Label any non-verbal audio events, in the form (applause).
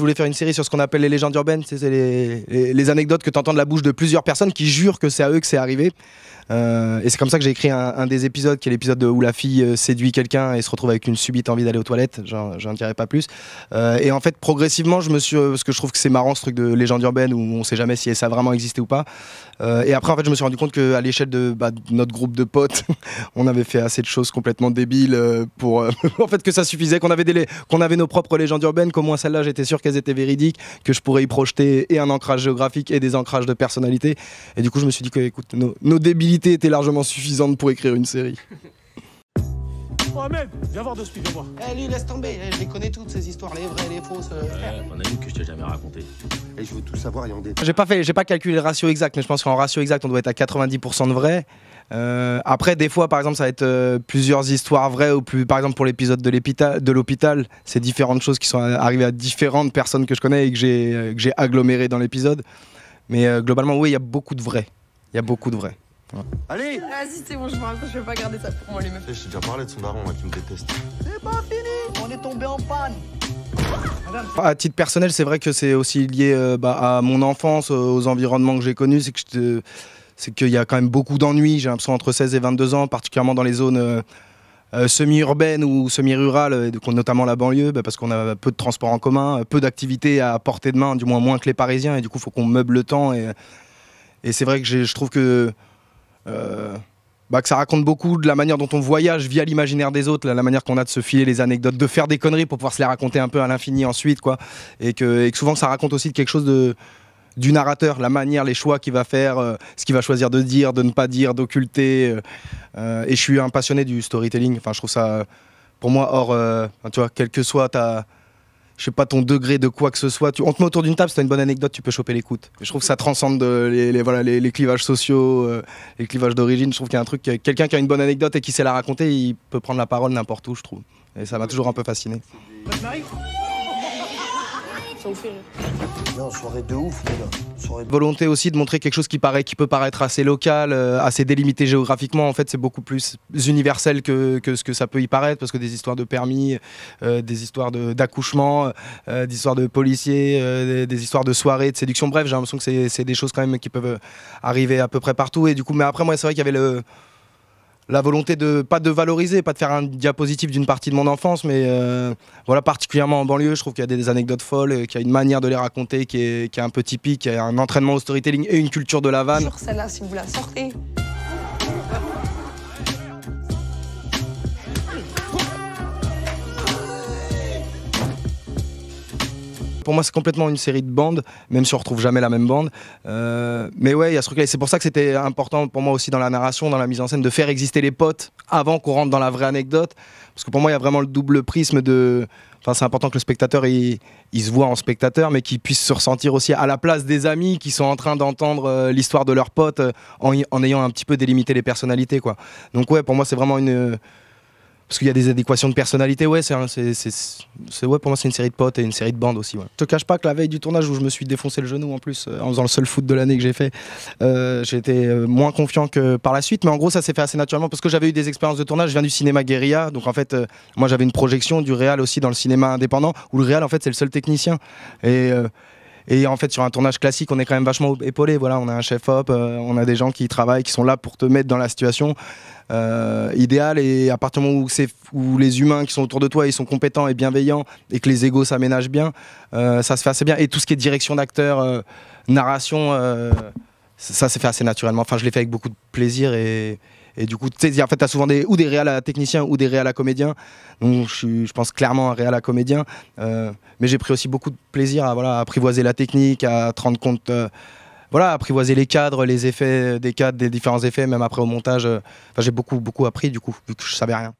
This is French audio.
je voulais faire une série sur ce qu'on appelle les légendes urbaines, c'est les, anecdotes que tu entends de la bouche de plusieurs personnes qui jurent que c'est à eux que c'est arrivé. Euh, et c'est comme ça que j'ai écrit un, des épisodes, qui est l'épisode où la fille euh, séduit quelqu'un et se retrouve avec une subite envie d'aller aux toilettes, j'en dirai pas plus. Euh, et en fait, progressivement, je me suis, parce que je trouve que c'est marrant ce truc de légende urbaine où on sait jamais si ça a vraiment existé ou pas. et après, en fait, je me suis rendu compte qu'à l'échelle bah, de notre groupe de potes, (laughs) on avait fait assez de choses complètement débiles pour, (laughs) en fait, que ça suffisait, qu'on avait, avait nos propres légendes urbaines, qu'au moins celle-là, j'étais sûr qu'elle étaient véridiques, que je pourrais y projeter et un ancrage géographique et des ancrages de personnalité. Et du coup, je me suis dit que écoute, nos débilités étaient largement suffisantes pour écrire une série moi-même viens voir de viens voir. Eh, lui, laisse tomber. Eh, je les connais toutes, ces histoires, les vraies, les fausses. euh. que je t'ai jamais raconté. Et eh, je veux tout savoir et en détail. J'ai pas fait, j'ai pas calculé le ratio exact, mais je pense qu'en ratio exact, on doit être à 90% de vrai. Euh, après, des fois, par exemple, ça va être euh, plusieurs histoires vraies, ou plus, par exemple pour l'épisode de l'hôpital, c'est différentes choses qui sont arrivées à différentes personnes que je connais et que j'ai euh, j'ai agglomérées dans l'épisode. Mais globalement, oui, il y a beaucoup de vrais. Il y a beaucoup de vrais. Allez Vas-y, c'est bon, je vais pas garder ça pour moi, lui-même. Je déjà parlé de son daron, qui me déteste. C'est pas fini On est tombé en panne ah, à titre personnel, c'est vrai que c'est aussi lié euh, bah, à mon enfance, euh, aux environnements que j'ai connus. C'est que c'est qu'il y a quand même beaucoup d'ennuis, j'ai l'impression, entre 16 et 22 ans, particulièrement dans les zones euh, semi-urbaines ou semi-rurales, notamment la banlieue, bah, parce qu'on a peu de transports en commun, peu d'activités à portée de main, du moins moins que les Parisiens, et du coup, il faut qu'on meuble le temps. Et, et c'est vrai que je trouve que euh, bah, que ça raconte beaucoup de la manière dont on voyage via l'imaginaire des autres, la manière qu'on a de se filer les anecdotes, de faire des conneries pour pouvoir se les raconter un peu à l'infini ensuite, quoi. Et que, et souvent ça raconte aussi quelque chose de, du narrateur, la manière, les choix qu'il va faire, euh, ce qu'il va choisir de dire, de ne pas dire, d'occulter. Euh, et je suis un passionné du storytelling. Enfin, je trouve ça, pour moi, hors, tu vois, quelle que soit ta je sais pas ton degré de quoi que ce soit. Tu, on te met autour d'une table, si une bonne anecdote, tu peux choper l'écoute. Je trouve que ça transcende les, voilà, les, clivages sociaux, euh, les clivages d'origine. Je trouve qu'il y a un truc, euh, quelqu'un qui a une bonne anecdote et qui sait la raconter, il peut prendre la parole n'importe où, je trouve. Et ça m'a toujours un peu fasciné fait Non, soirée de ouf, Volonté aussi de montrer quelque chose qui, paraît, qui peut paraître assez local, euh, assez délimité géographiquement. En fait, c'est beaucoup plus universel que, ce que ça peut y paraître, parce que des histoires de permis, euh, des histoires d'accouchement, euh, des histoires de policiers, des, histoires de soirées, de séduction. Bref, j'ai l'impression que c'est des choses quand même qui peuvent arriver à peu près partout. Et du coup, mais après, moi, c'est vrai qu'il y avait le la volonté de pas de valoriser, pas de faire un diapositive d'une partie de mon enfance, mais euh, voilà particulièrement en banlieue, je trouve qu'il y a des anecdotes folles, qu'il y a une manière de les raconter qui est, qui un peu typique, qu'il y a un entraînement au storytelling et une culture de la vanne. celle-là, si vous la sortez. pour moi, c'est complètement une série de bandes, même si on retrouve jamais la même bande. Euh, mais ouais, il y a ce truc-là. c'est pour ça que c'était important pour moi aussi dans la narration, dans la mise en scène, de faire exister les potes avant qu'on rentre dans la vraie anecdote. Parce que pour moi, il y a vraiment le double prisme de. Enfin, c'est important que le spectateur, il, se voit en spectateur, mais qu'il puisse se ressentir aussi à la place des amis qui sont en train d'entendre euh, l'histoire de leurs potes euh, en, en, ayant un petit peu délimité les personnalités, quoi. Donc ouais, pour moi, c'est vraiment une parce qu'il y a des adéquations de personnalité, ouais, c'est, ouais, pour moi c'est une série de potes et une série de bandes aussi. Je te cache pas que la veille du tournage où je me suis défoncé le genou en plus, euh, en faisant le seul foot de l'année que j'ai fait, euh, j'étais euh, moins confiant que par la suite, mais en gros ça s'est fait assez naturellement parce que j'avais eu des expériences de tournage, je viens du cinéma guérilla, donc en fait euh, moi j'avais une projection du réal aussi dans le cinéma indépendant, où le réal en fait c'est le seul technicien. Et, et en fait, sur un tournage classique, on est quand même vachement épaulé. Voilà, on a un chef-op, euh, on a des gens qui travaillent, qui sont là pour te mettre dans la situation euh, idéale. Et à partir du moment où, les humains qui sont autour de toi, ils sont compétents et bienveillants, et que les égos s'aménagent bien, euh, ça se fait assez bien. Et tout ce qui est direction d'acteur, narration, ça s'est fait assez naturellement. Enfin, je l'ai fait avec beaucoup de plaisir et, et du coup, en fait, as souvent des, ou des réals à techniciens ou des réals à comédiens. Donc, je, je pense clairement un réal à comédien. Euh, mais j'ai pris aussi beaucoup de plaisir à, voilà, apprivoiser la technique, à te compte, euh, voilà, apprivoiser les cadres, les effets des cadres, des différents effets, même après au montage. Euh, enfin, j'ai beaucoup, beaucoup appris du coup, vu que je savais rien.